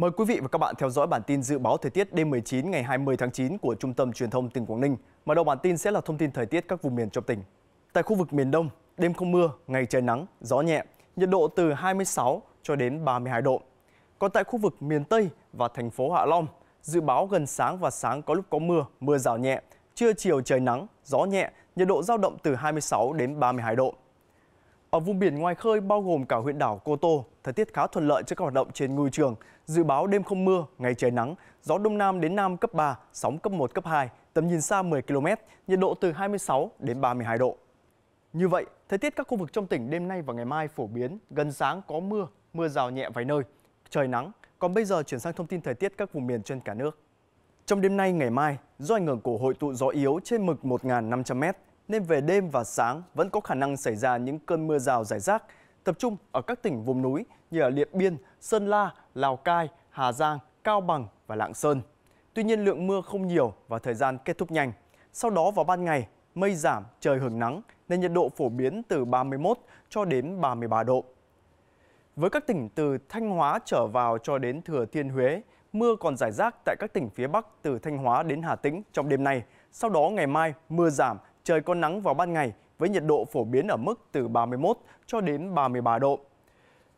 Mời quý vị và các bạn theo dõi bản tin dự báo thời tiết đêm 19 ngày 20 tháng 9 của Trung tâm Truyền thông tỉnh Quảng Ninh. Mở đầu bản tin sẽ là thông tin thời tiết các vùng miền trong tỉnh. Tại khu vực miền Đông, đêm không mưa, ngày trời nắng, gió nhẹ, nhiệt độ từ 26 cho đến 32 độ. Còn tại khu vực miền Tây và thành phố Hạ Long, dự báo gần sáng và sáng có lúc có mưa, mưa rào nhẹ, trưa chiều trời nắng, gió nhẹ, nhiệt độ giao động từ 26 đến 32 độ. Ở vùng biển ngoài khơi bao gồm cả huyện đảo Cô Tô, thời tiết khá thuận lợi cho các hoạt động trên ngư trường. Dự báo đêm không mưa, ngày trời nắng, gió đông nam đến nam cấp 3, sóng cấp 1, cấp 2, tầm nhìn xa 10 km, nhiệt độ từ 26 đến 32 độ. Như vậy, thời tiết các khu vực trong tỉnh đêm nay và ngày mai phổ biến, gần sáng có mưa, mưa rào nhẹ vài nơi, trời nắng. Còn bây giờ chuyển sang thông tin thời tiết các vùng miền trên cả nước. Trong đêm nay, ngày mai, do ảnh hưởng của hội tụ gió yếu trên mực 1.500m, nên về đêm và sáng vẫn có khả năng xảy ra những cơn mưa rào rải rác, tập trung ở các tỉnh vùng núi như ở Điện Biên, Sơn La, Lào Cai, Hà Giang, Cao Bằng và Lạng Sơn. Tuy nhiên lượng mưa không nhiều và thời gian kết thúc nhanh. Sau đó vào ban ngày, mây giảm, trời hưởng nắng nên nhiệt độ phổ biến từ 31 cho đến 33 độ. Với các tỉnh từ Thanh Hóa trở vào cho đến Thừa Thiên Huế, mưa còn rải rác tại các tỉnh phía Bắc từ Thanh Hóa đến Hà Tĩnh trong đêm nay. Sau đó ngày mai mưa giảm trời có nắng vào ban ngày với nhiệt độ phổ biến ở mức từ 31 cho đến 33 độ.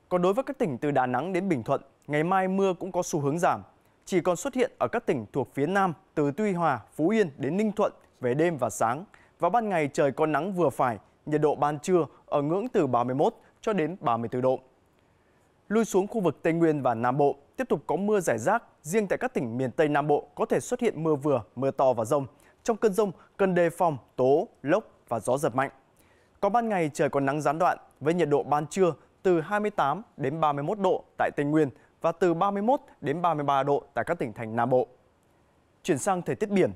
Còn đối với các tỉnh từ Đà Nẵng đến Bình Thuận, ngày mai mưa cũng có xu hướng giảm, chỉ còn xuất hiện ở các tỉnh thuộc phía Nam từ Tuy Hòa, Phú Yên đến Ninh Thuận về đêm và sáng. Và ban ngày trời có nắng vừa phải, nhiệt độ ban trưa ở ngưỡng từ 31 cho đến 34 độ. Lui xuống khu vực Tây Nguyên và Nam Bộ, tiếp tục có mưa rải rác, riêng tại các tỉnh miền Tây Nam Bộ có thể xuất hiện mưa vừa, mưa to và rông. Trong cơn rông cần đề phòng tố, lốc và gió giật mạnh. Có ban ngày trời còn nắng gián đoạn với nhiệt độ ban trưa từ 28 đến 31 độ tại Tây Nguyên và từ 31 đến 33 độ tại các tỉnh thành Nam Bộ. Chuyển sang thời tiết biển.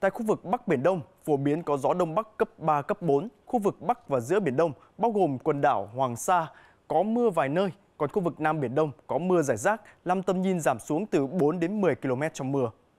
Tại khu vực Bắc Biển Đông, phổ biến có gió Đông Bắc cấp 3, cấp 4, khu vực Bắc và giữa Biển Đông, bao gồm quần đảo Hoàng Sa, có mưa vài nơi, còn khu vực Nam Biển Đông có mưa rải rác, làm tầm nhìn giảm xuống từ 4 đến 10 km trong mưa.